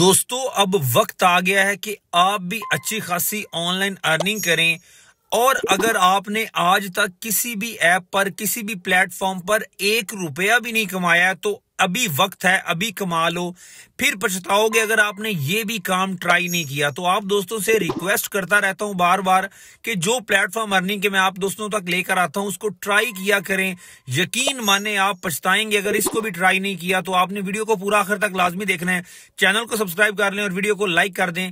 दोस्तों अब वक्त आ गया है कि आप भी अच्छी खासी ऑनलाइन अर्निंग करें और अगर आपने आज तक किसी भी ऐप पर किसी भी प्लेटफॉर्म पर एक रुपया भी नहीं कमाया तो अभी वक्त है अभी कमा लो फिर पछताओगे अगर आपने ये भी काम ट्राई नहीं किया तो आप दोस्तों से रिक्वेस्ट करता रहता हूं बार बार कि जो प्लेटफॉर्म अर्निंग के मैं आप दोस्तों तक लेकर आता हूं उसको ट्राई किया करें यकीन माने आप पछताएंगे अगर इसको भी ट्राई नहीं किया तो आपने वीडियो को पूरा आखिर तक लाजमी देखना है चैनल को सब्सक्राइब कर लें और वीडियो को लाइक कर दें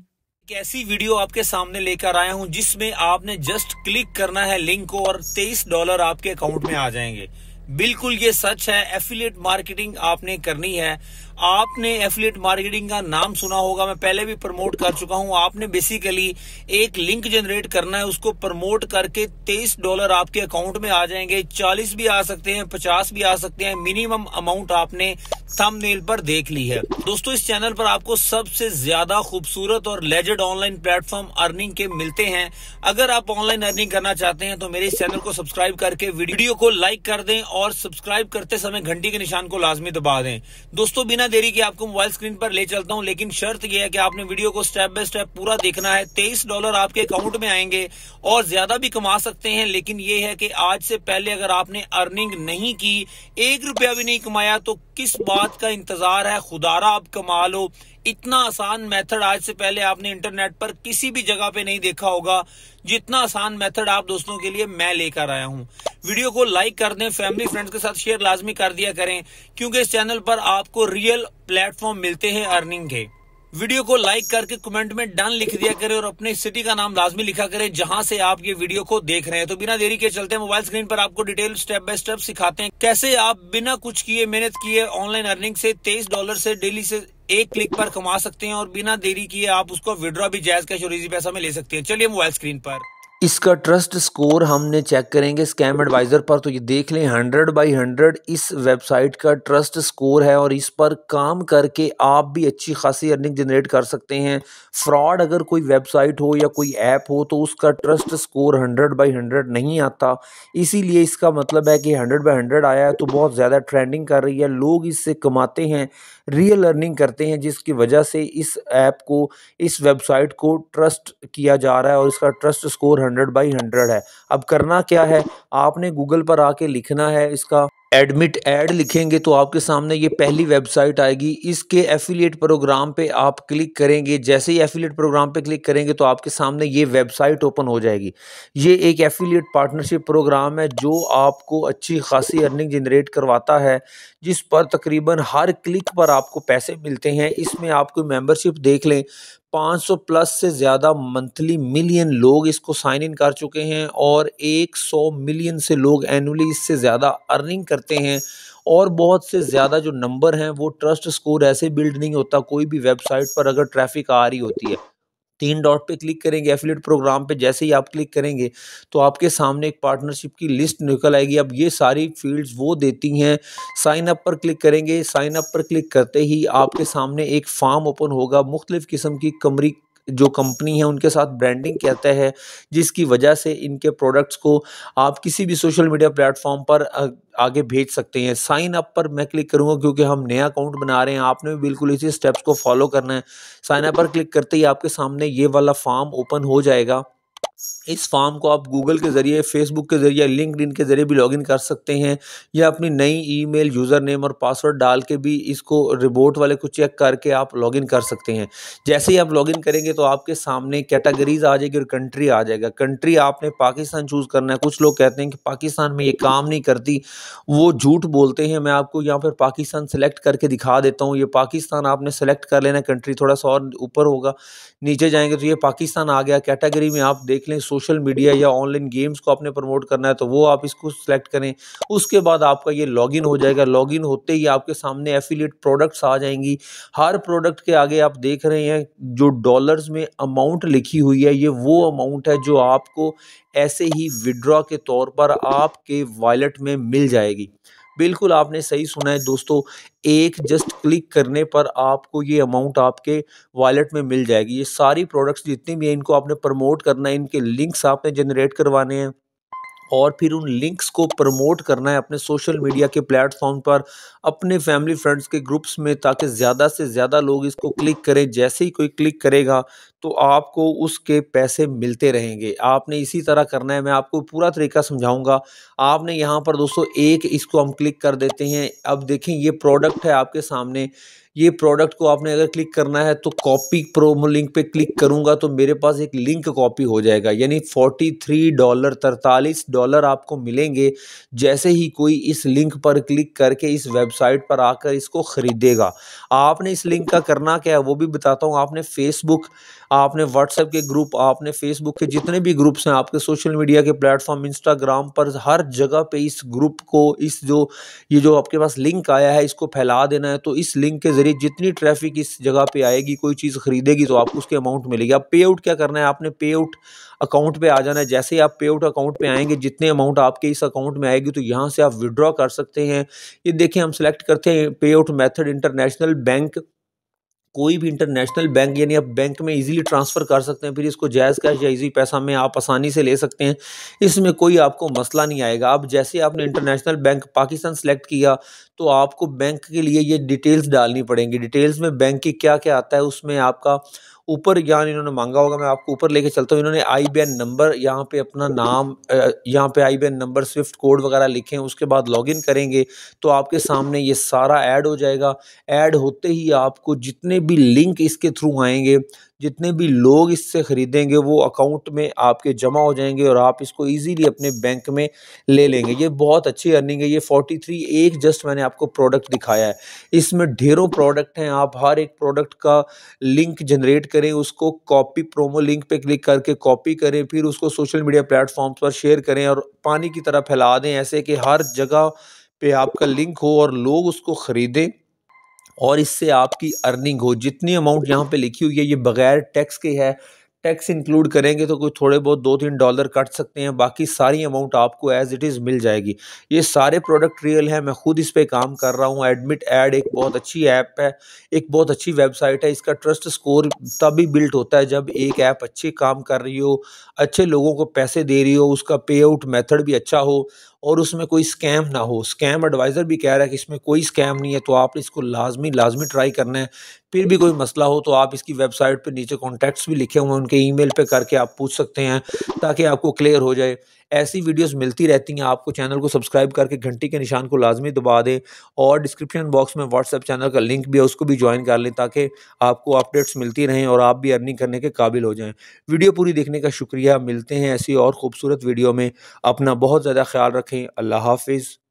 एक ऐसी वीडियो आपके सामने लेकर आया हूं जिसमें आपने जस्ट क्लिक करना है लिंक को और 23 डॉलर आपके अकाउंट में आ जाएंगे बिल्कुल ये सच है एफिलेट मार्केटिंग आपने करनी है आपने एफिलेट मार्केटिंग का नाम सुना होगा मैं पहले भी प्रमोट कर चुका हूं आपने बेसिकली एक लिंक जनरेट करना है उसको प्रमोट करके तेईस डॉलर आपके अकाउंट में आ जाएंगे चालीस भी आ सकते हैं पचास भी आ सकते हैं मिनिमम अमाउंट आपने थंबनेल पर देख ली है दोस्तों इस चैनल पर आपको सबसे ज्यादा खूबसूरत और लेजेड ऑनलाइन प्लेटफॉर्म अर्निंग के मिलते हैं अगर आप ऑनलाइन अर्निंग करना चाहते हैं तो मेरे इस चैनल को सब्सक्राइब करके वीडियो को लाइक कर दें और सब्सक्राइब करते समय घंटी के निशान को लाजमी दबा दें दोस्तों बिना बिना देरी के आपको मोबाइल स्क्रीन पर ले चलता हूँ लेकिन शर्त यह है कि आपने वीडियो को स्टेप बाय स्टेप पूरा देखना है तेईस डॉलर आपके अकाउंट में आएंगे और ज्यादा भी कमा सकते हैं लेकिन ये है कि आज से पहले अगर आपने अर्निंग नहीं की एक रुपया भी नहीं कमाया तो किस बात का इंतजार है खुदारा आप कमा लो इतना आसान मेथड आज से पहले आपने इंटरनेट पर किसी भी जगह पे नहीं देखा होगा जितना आसान मेथड आप दोस्तों के लिए मैं लेकर आया हूँ वीडियो को लाइक कर दें फैमिली फ्रेंड्स के साथ शेयर लाजमी कर दिया करें क्योंकि इस चैनल पर आपको रियल प्लेटफॉर्म मिलते हैं अर्निंग के वीडियो को लाइक करके कमेंट में डन लिख दिया करें और अपने सिटी का नाम लाजमी लिखा करें जहां से आप ये वीडियो को देख रहे हैं तो बिना देरी के चलते हैं मोबाइल स्क्रीन पर आपको डिटेल स्टेप बाय स्टेप सिखाते हैं कैसे आप बिना कुछ किए मेहनत किए ऑनलाइन अर्निंग से तेईस डॉलर से डेली से एक क्लिक पर कमा सकते हैं और बिना देरी किए आप उसको विड्रॉ भी जायज कैश और इजी पैसा में ले सकते हैं चलिए मोबाइल स्क्रीन पर इसका ट्रस्ट स्कोर हमने चेक करेंगे स्कैम एडवाइज़र पर तो ये देख लें हंड्रेड बाई हंड्रेड इस वेबसाइट का ट्रस्ट स्कोर है और इस पर काम करके आप भी अच्छी खासी अर्निंग जनरेट कर सकते हैं फ्रॉड अगर कोई वेबसाइट हो या कोई ऐप हो तो उसका trust score hundred by hundred नहीं आता इसीलिए इसका मतलब है कि हंड्रेड बाई हंड्रेड आया है तो बहुत ज़्यादा ट्रेंडिंग कर रही है लोग इससे कमाते हैं रियल अर्निंग करते हैं जिसकी वजह से इस ऐप को इस वेबसाइट को ट्रस्ट किया जा रहा है और इसका trust score hundred by hundred है अब करना क्या है आपने गूगल पर आके लिखना है इसका एडमिट एड लिखेंगे तो आपके सामने ये पहली वेबसाइट आएगी इसके एफिलिएट प्रोग्राम पे आप क्लिक करेंगे जैसे ही एफिलिएट प्रोग्राम पे क्लिक करेंगे तो आपके सामने ये वेबसाइट ओपन हो जाएगी ये एक एफिलिएट पार्टनरशिप प्रोग्राम है जो आपको अच्छी खासी अर्निंग जनरेट करवाता है जिस पर तकरीबन हर क्लिक पर आपको पैसे मिलते हैं इसमें आपको मेम्बरशिप देख लें 500 प्लस से ज़्यादा मंथली मिलियन लोग इसको साइन इन कर चुके हैं और 100 मिलियन से लोग एनुअली इससे ज़्यादा अर्निंग करते हैं और बहुत से ज़्यादा जो नंबर हैं वो ट्रस्ट स्कोर ऐसे बिल्ड नहीं होता कोई भी वेबसाइट पर अगर ट्रैफिक आ रही होती है तीन डॉट पे क्लिक करेंगे एफिलेट प्रोग्राम पे जैसे ही आप क्लिक करेंगे तो आपके सामने एक पार्टनरशिप की लिस्ट निकल आएगी अब ये सारी फील्ड्स वो देती हैं साइन अप पर क्लिक करेंगे साइन अप पर क्लिक करते ही आपके सामने एक फार्म ओपन होगा मुख्तलिफ़ किस्म की कमरी जो कंपनी है उनके साथ ब्रांडिंग कहते हैं जिसकी वजह से इनके प्रोडक्ट्स को आप किसी भी सोशल मीडिया प्लेटफॉर्म पर आगे भेज सकते हैं साइन अप पर मैं क्लिक करूंगा क्योंकि हम नया अकाउंट बना रहे हैं आपने भी बिल्कुल इसी स्टेप्स को फॉलो करना है साइन अप पर क्लिक करते ही आपके सामने ये वाला फॉर्म ओपन हो जाएगा इस फॉर्म को आप गूगल के ज़रिए फेसबुक के ज़रिए लिंकड के ज़रिए भी लॉगिन कर सकते हैं या अपनी नई ईमेल यूज़र नेम और पासवर्ड डाल के भी इसको रिबोट वाले को चेक करके आप लॉगिन कर सकते हैं जैसे ही आप लॉगिन करेंगे तो आपके सामने कैटेगरीज आ जाएगी और कंट्री आ जाएगा कंट्री आपने पाकिस्तान चूज़ करना है कुछ लोग कहते हैं कि पाकिस्तान में ये काम नहीं करती वो झूठ बोलते हैं मैं आपको यहाँ पर पाकिस्तान सेलेक्ट करके दिखा देता हूँ ये पाकिस्तान आपने सेलेक्ट कर लेना कंट्री थोड़ा सा और ऊपर होगा नीचे जाएंगे तो ये पाकिस्तान आ गया कैटेगरी में आप देख लें सोशल मीडिया या ऑनलाइन गेम्स को आपने प्रमोट करना है तो वो आप इसको सिलेक्ट करें उसके बाद आपका ये लॉगिन हो जाएगा लॉगिन होते ही आपके सामने एफिलेट प्रोडक्ट्स आ जाएंगी हर प्रोडक्ट के आगे आप देख रहे हैं जो डॉलर्स में अमाउंट लिखी हुई है ये वो अमाउंट है जो आपको ऐसे ही विड्रॉ के तौर पर आपके वॉलेट में मिल जाएगी बिल्कुल आपने सही सुना है दोस्तों एक जस्ट क्लिक करने पर आपको ये अमाउंट आपके वॉलेट में मिल जाएगी ये सारी प्रोडक्ट्स जितनी भी हैं इनको आपने प्रमोट करना है इनके लिंक्स आपने जनरेट करवाने हैं और फिर उन लिंक्स को प्रमोट करना है अपने सोशल मीडिया के प्लेटफॉर्म पर अपने फैमिली फ्रेंड्स के ग्रुप्स में ताकि ज़्यादा से ज़्यादा लोग इसको क्लिक करें जैसे ही कोई क्लिक करेगा तो आपको उसके पैसे मिलते रहेंगे आपने इसी तरह करना है मैं आपको पूरा तरीका समझाऊंगा आपने यहाँ पर दोस्तों एक इसको हम क्लिक कर देते हैं अब देखें ये प्रोडक्ट है आपके सामने ये प्रोडक्ट को आपने अगर क्लिक करना है तो कॉपी प्रोमो लिंक पे क्लिक करूँगा तो मेरे पास एक लिंक कॉपी हो जाएगा यानी फोर्टी थ्री डॉलर तरतालीस डॉलर डॉलर आपको मिलेंगे जैसे ही कोई इस लिंक पर क्लिक करके इस वेबसाइट पर आकर इसको ख़रीदेगा आपने इस लिंक का करना क्या है वो भी बताता हूँ आपने फेसबुक आपने व्हाट्सएप के ग्रुप आपने फेसबुक के जितने भी ग्रुप्स हैं आपके सोशल मीडिया के प्लेटफॉर्म इंस्टाग्राम पर हर जगह पे इस ग्रुप को इस जो ये जो आपके पास लिंक आया है इसको फैला देना है तो इस लिंक के ज़रिए जितनी ट्रैफिक इस जगह पे आएगी कोई चीज़ ख़रीदेगी तो आपको उसके अमाउंट मिलेगी अब पे आउट क्या करना है आपने पे आउट अकाउंट पे आ जाना है जैसे ही आप पे आउट अकाउंट पे आएंगे जितने अमाउंट आपके इस अकाउंट में आएगी तो यहाँ से आप विड्रॉ कर सकते हैं ये देखिए हम सेलेक्ट करते हैं पे आउट मैथड इंटरनेशनल बैंक कोई भी इंटरनेशनल बैंक यानी आप बैंक में इजीली ट्रांसफ़र कर सकते हैं फिर इसको जायज़ कैश या इजी पैसा में आप आसानी से ले सकते हैं इसमें कोई आपको मसला नहीं आएगा अब जैसे आपने इंटरनेशनल बैंक पाकिस्तान सेलेक्ट किया तो आपको बैंक के लिए ये डिटेल्स डालनी पड़ेंगी डिटेल्स में बैंक की क्या क्या आता है उसमें आपका ऊपर ज्ञान इन्होंने मांगा होगा मैं आपको ऊपर लेके चलता हूँ इन्होंने आई बी नंबर यहाँ पे अपना नाम यहाँ पे I B number SWIFT code वगैरह लिखें उसके बाद लॉगिन करेंगे तो आपके सामने ये सारा ऐड हो जाएगा ऐड होते ही आपको जितने भी लिंक इसके थ्रू आएंगे जितने भी लोग इससे ख़रीदेंगे वो अकाउंट में आपके जमा हो जाएंगे और आप इसको ईजीली अपने बैंक में ले लेंगे ये बहुत अच्छी अर्निंग है ये 43 एक जस्ट मैंने आपको प्रोडक्ट दिखाया है इसमें ढेरों प्रोडक्ट हैं आप हर एक प्रोडक्ट का लिंक जनरेट करें उसको कॉपी प्रोमो लिंक पे क्लिक करके कॉपी करें फिर उसको सोशल मीडिया प्लेटफॉर्म्स पर शेयर करें और पानी की तरह फैला दें ऐसे कि हर जगह पे आपका लिंक हो और लोग उसको ख़रीदें और इससे आपकी अर्निंग हो जितनी अमाउंट यहाँ पे लिखी हुई है ये बगैर टैक्स के है टैक्स इंक्लूड करेंगे तो कोई थोड़े बहुत दो तीन डॉलर कट सकते हैं बाकी सारी अमाउंट आपको एज इट इज़ मिल जाएगी ये सारे प्रोडक्ट रियल हैं मैं खुद इस पर काम कर रहा हूँ एडमिट ऐड एक बहुत अच्छी ऐप है एक बहुत अच्छी वेबसाइट है इसका ट्रस्ट स्कोर तभी बिल्ट होता है जब एक ऐप अच्छे काम कर रही हो अच्छे लोगों को पैसे दे रही हो उसका पे आउट मैथड भी अच्छा हो और उसमें कोई स्कैम ना हो स्कैम एडवाइज़र भी कह रहा है कि इसमें कोई स्कैम नहीं है तो आप इसको लाजमी लाजमी ट्राई करना है फिर भी कोई मसला हो तो आप इसकी वेबसाइट पर नीचे कॉन्टैक्ट्स भी लिखे हुए हैं उनके ई पे करके आप पूछ सकते हैं ताकि आपको क्लियर हो जाए ऐसी वीडियोस मिलती रहती हैं आपको चैनल को सब्सक्राइब करके घंटी के निशान को लाजमी दबा दें और डिस्क्रिप्शन बॉक्स में व्हाट्सअप चैनल का लिंक भी है उसको भी ज्वाइन कर लें ताकि आपको अपडेट्स मिलती रहें और आप भी अर्निंग करने के काबिल हो जाएँ वीडियो पूरी देखने का शुक्रिया मिलते हैं ऐसी और ख़ूबसूरत वीडियो में अपना बहुत ज़्यादा ख्याल रखें अल्लाह हाफिज़